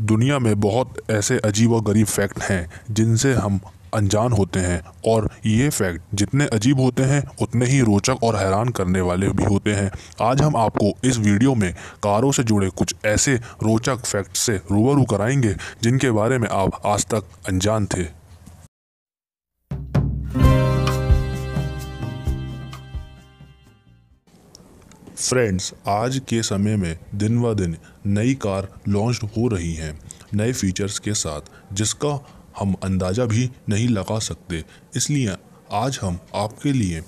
दुनिया में बहुत ऐसे अजीब और गरीब फैक्ट हैं जिनसे हम अनजान होते हैं और ये फैक्ट जितने अजीब होते हैं उतने ही रोचक और हैरान करने वाले भी होते हैं आज हम आपको इस वीडियो में कारों से जुड़े कुछ ऐसे रोचक फैक्ट से रूबरू कराएंगे जिनके बारे में आप आज तक अनजान थे फ्रेंड्स आज के समय में दिन ब दिन नई कार लॉन्च हो रही हैं नए फीचर्स के साथ जिसका हम अंदाज़ा भी नहीं लगा सकते इसलिए आज हम आपके लिए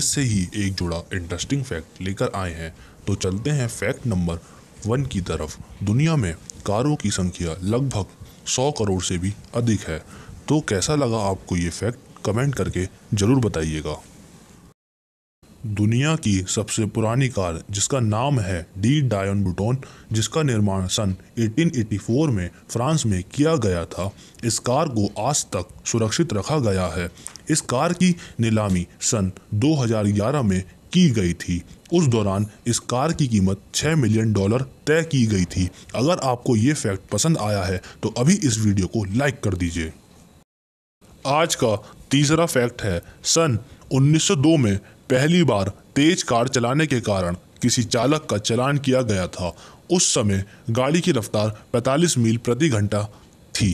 इससे ही एक जुड़ा इंटरेस्टिंग फैक्ट लेकर आए हैं तो चलते हैं फैक्ट नंबर वन की तरफ दुनिया में कारों की संख्या लगभग सौ करोड़ से भी अधिक है तो कैसा लगा आपको ये फैक्ट कमेंट करके ज़रूर बताइएगा दुनिया की सबसे पुरानी कार जिसका नाम है डी डायन बुटोन जिसका निर्माण सन 1884 में फ्रांस में किया गया था इस कार को आज तक सुरक्षित रखा गया है इस कार की नीलामी सन 2011 में की गई थी उस दौरान इस कार की कीमत 6 मिलियन डॉलर तय की गई थी अगर आपको ये फैक्ट पसंद आया है तो अभी इस वीडियो को लाइक कर दीजिए आज का तीसरा फैक्ट है सन 1902 में पहली बार तेज कार चलाने के कारण किसी चालक का चलान किया गया था उस समय गाड़ी की रफ्तार 45 मील प्रति घंटा थी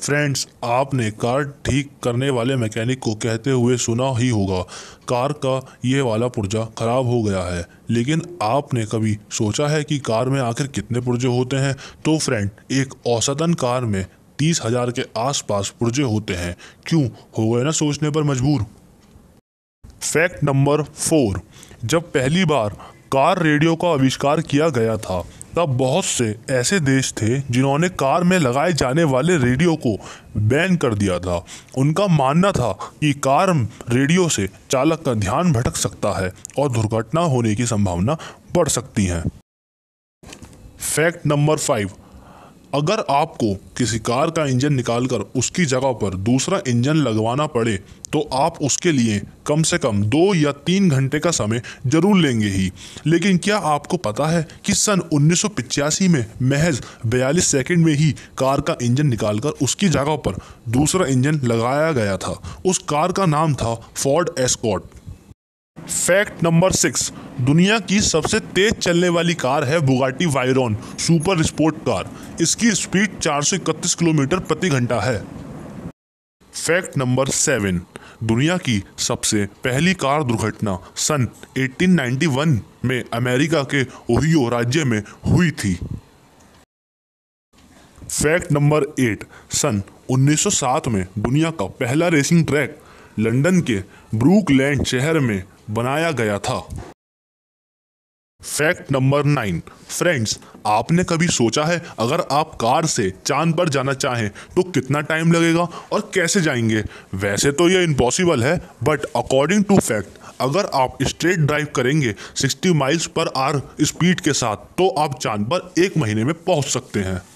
फ्रेंड्स आपने कार ठीक करने वाले मैकेनिक को कहते हुए सुना ही होगा कार का ये वाला पुर्जा खराब हो गया है लेकिन आपने कभी सोचा है कि कार में आखिर कितने पुर्जे होते हैं तो फ्रेंड एक औसतन कार में तीस हजार के आसपास पुर्जे होते हैं क्यों हो गए ना सोचने पर मजबूर फैक्ट नंबर फोर जब पहली बार कार रेडियो का आविष्कार किया गया था तब बहुत से ऐसे देश थे जिन्होंने कार में लगाए जाने वाले रेडियो को बैन कर दिया था उनका मानना था कि कार रेडियो से चालक का ध्यान भटक सकता है और दुर्घटना होने की संभावना बढ़ सकती है फैक्ट नंबर फाइव अगर आपको किसी कार का इंजन निकालकर उसकी जगह पर दूसरा इंजन लगवाना पड़े तो आप उसके लिए कम से कम दो या तीन घंटे का समय जरूर लेंगे ही लेकिन क्या आपको पता है कि सन उन्नीस में महज बयालीस सेकंड में ही कार का इंजन निकालकर उसकी जगह पर दूसरा इंजन लगाया गया था उस कार का नाम था Ford Escort fact number six दुनिया की सबसे तेज चलने वाली कार है Bugatti Veyron super sport car इसकी स्पीड चार किलोमीटर प्रति घंटा है फैक्ट नंबर सेवन दुनिया की सबसे पहली कार दुर्घटना सन 1891 में अमेरिका के ओहियो राज्य में हुई थी फैक्ट नंबर एट सन 1907 में दुनिया का पहला रेसिंग ट्रैक लंदन के ब्रूकलैंड शहर में बनाया गया था फैक्ट नंबर नाइन फ्रेंड्स आपने कभी सोचा है अगर आप कार से चांद पर जाना चाहें तो कितना टाइम लगेगा और कैसे जाएंगे वैसे तो यह इम्पॉसिबल है बट अकॉर्डिंग टू फैक्ट अगर आप स्ट्रेट ड्राइव करेंगे 60 माइल्स पर आर स्पीड के साथ तो आप चांद पर एक महीने में पहुंच सकते हैं